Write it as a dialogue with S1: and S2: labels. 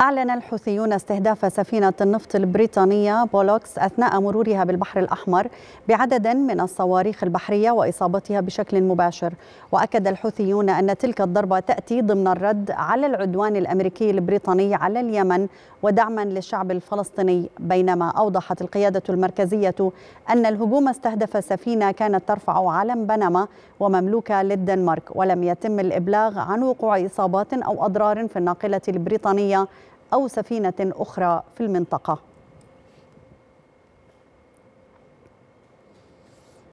S1: أعلن الحوثيون استهداف سفينة النفط البريطانية بولوكس أثناء مرورها بالبحر الأحمر بعدد من الصواريخ البحرية وإصابتها بشكل مباشر وأكد الحوثيون أن تلك الضربة تأتي ضمن الرد على العدوان الأمريكي البريطاني على اليمن ودعما للشعب الفلسطيني بينما أوضحت القيادة المركزية أن الهجوم استهدف سفينة كانت ترفع علم بنما ومملوكة للدنمارك ولم يتم الإبلاغ عن وقوع إصابات أو أضرار في الناقلة البريطانية أو سفينة أخرى في المنطقة